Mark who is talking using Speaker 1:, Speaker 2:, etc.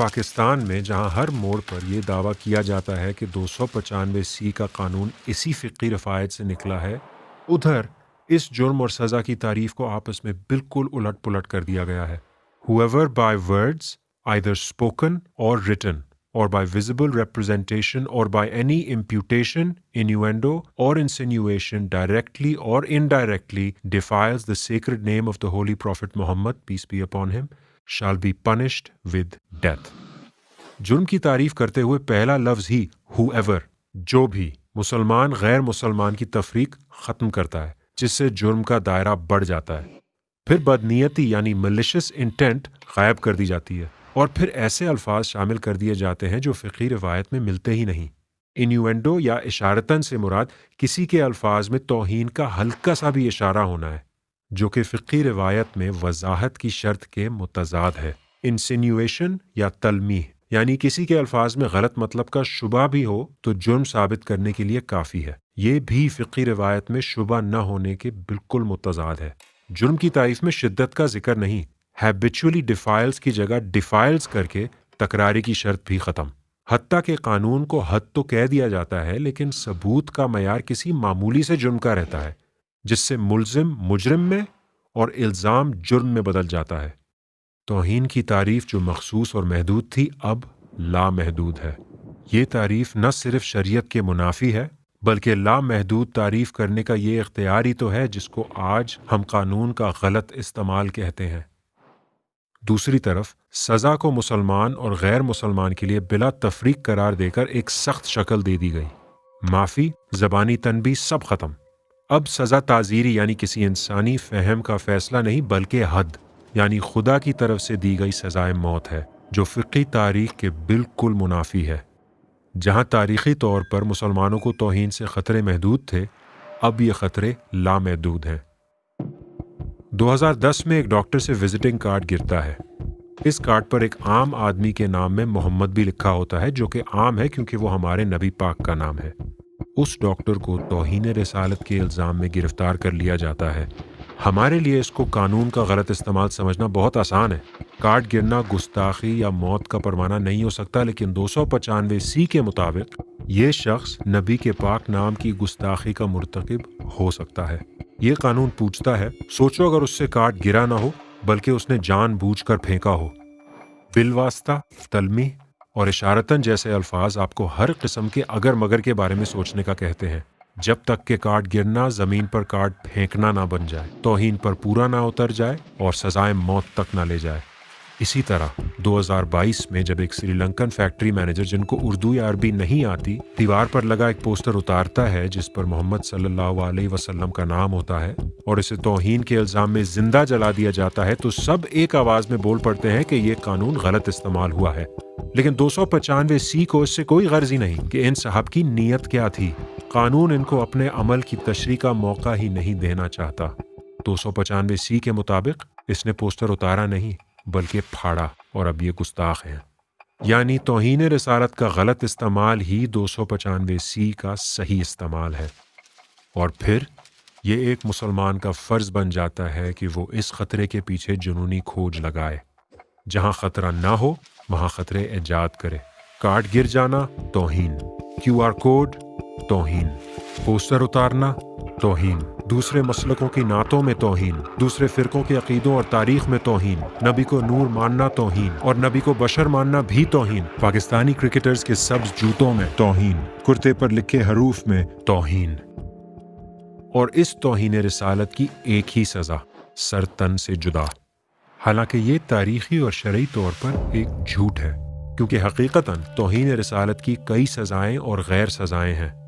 Speaker 1: پاکستان میں جہاں ہر موڑ پر یہ دعویٰ کیا جاتا ہے کہ دو سو پچانوے سی کا قانون اسی فقی رفایت سے نکلا ہے ادھر اس جرم اور سزا کی تعریف کو آپس میں بالکل الٹ پلٹ کر دیا گیا ہے whoever by words either spoken or or written by visible representation or by any imputation innuendo or insinuation directly or indirectly defiles name of the holy prophet Muhammad peace be upon him shall be punished with death جرم کی تعریف کرتے ہوئے پہلا لفظ ہی ہو ever جو بھی مسلمان غیر مسلمان کی تفریق ختم کرتا ہے جس سے جرم کا دائرہ بڑھ جاتا ہے پھر بدنیتی یعنی ملیشس انٹینٹ غائب کر دی جاتی ہے اور پھر ایسے الفاظ شامل کر دیے جاتے ہیں جو فقی روایت میں ملتے ہی نہیں انیوینڈو یا اشارتن سے مراد کسی کے الفاظ میں توہین کا ہلکا سا بھی اشارہ ہونا ہے جو کہ فقی روایت میں وضاحت کی شرط کے متضاد ہے انسینیویشن یا تلمی یعنی کسی کے الفاظ میں غلط مطلب کا شبہ بھی ہو تو جرم ثابت کرنے کے لیے کافی ہے یہ بھی فقی روایت میں شبہ نہ ہونے کے بالکل متضاد ہے جرم کی تعریف میں شدت کا ذکر نہیں ہیبیچولی ڈیفائلز کی جگہ ڈیفائلز کر کے تکراری کی شرط بھی ختم حتیٰ کے قانون کو حد تو کہہ دیا جاتا ہے لیکن ثبوت کا معیار کسی معمولی سے جرم کا رہتا ہے جس سے ملزم مجرم میں اور الزام جرم میں بدل جاتا ہے توہین کی تعریف جو مخصوص اور محدود تھی اب لامحدود ہے یہ تعریف نہ صرف شریعت کے منافی ہے بلکہ لامحدود تعریف کرنے کا یہ اختیار ہی تو ہے جس کو آج ہم قانون کا غلط استعمال کہتے ہیں دوسری طرف سزا کو مسلمان اور غیر مسلمان کے لیے بلا تفریق قرار دے کر ایک سخت شکل دے دی گئی معافی زبانی تنبی سب ختم اب سزا تعزیری یعنی کسی انسانی فہم کا فیصلہ نہیں بلکہ حد یعنی خدا کی طرف سے دی گئی سزائے موت ہے جو فقی تاریخ کے بالکل منافی ہے جہاں تاریخی طور پر مسلمانوں کو توہین سے خطرے محدود تھے اب یہ خطرے لامحدود ہیں دو ہزار دس میں ایک ڈاکٹر سے وزٹنگ کارڈ گرتا ہے اس کارڈ پر ایک عام آدمی کے نام میں محمد بھی لکھا ہوتا ہے جو کہ عام ہے کیونکہ وہ ہمارے نبی پاک کا نام ہے اس ڈاکٹر کو توہین رسالت کے الزام میں گرفتار کر لیا جاتا ہے ہمارے لیے اس کو قانون کا غلط استعمال سمجھنا بہت آسان ہے کارڈ گرنا گستاخی یا موت کا پروانہ نہیں ہو سکتا لیکن دو سو پچانوے سی کے مطابق یہ شخص نبی کے پاک نام کی گستاخی کا مرتکب ہو سکتا ہے یہ قانون پوچھتا ہے سوچو اگر اس سے کارڈ گرا نہ ہو بلکہ اس نے جان بوجھ کر پھینکا ہو بالواسطہ تلمی اور اشارتاً جیسے الفاظ آپ کو ہر قسم کے اگر مگر کے بارے میں سوچنے کا کہتے ہیں جب تک کہ کارڈ گرنا زمین پر کارڈ پھینکنا نہ بن جائے توہین پر پورا نہ اتر جائے اور سزائے موت تک نہ لے جائے اسی طرح دو ہزار بائیس میں جب ایک سری لنکن فیکٹری مینیجر جن کو اردو یا عربی نہیں آتی دیوار پر لگا ایک پوسٹر اتارتا ہے جس پر محمد صلی اللہ علیہ وسلم کا نام ہوتا ہے اور اسے توہین کے الزام میں زندہ جلا دیا جاتا ہے تو سب ایک آواز میں بول پڑتے ہیں کہ یہ قانون غلط استعمال ہوا ہے لیکن دو سو پچانوے سی کو اس سے کوئی غرض ہی نہیں کہ ان صاحب کی نیت کیا تھی قانون ان کو اپنے عمل کی تشریح کا موقع ہی نہیں دینا چاہتا دو سو پچانوے سی کے مطابق اس نے پوسٹر اتارا نہیں بلکہ پھاڑا اور اب یہ گستاخ ہے یعنی توہین رسالت کا غلط استعمال ہی دو سو پچانوے سی کا صحیح استعمال ہے اور پھر یہ ایک مسلمان کا فرض بن جاتا ہے کہ وہ اس خطرے کے پیچھے جنونی کھوج لگائے جہاں خطرہ نہ ہو وہاں خطرے ایجاد کرے کارڈ گر جانا توہین کیو آر کوڈ توہین پوسٹر اتارنا توہین دوسرے مسلکوں کی نعتوں میں توہین دوسرے فرقوں کے عقیدوں اور تاریخ میں توہین نبی کو نور ماننا توہین اور نبی کو بشر ماننا بھی توہین پاکستانی کرکٹرز کے سبز جوتوں میں توہین کرتے پر لکھے حروف میں توہین اور اس توہین رسالت کی ایک ہی سزا سر تن سے جدا حالانکہ یہ تاریخی اور شرعی طور پر ایک جھوٹ ہے کیونکہ حقیقتاً توہین رسالت کی کئی سزائیں اور غیر سزائیں ہیں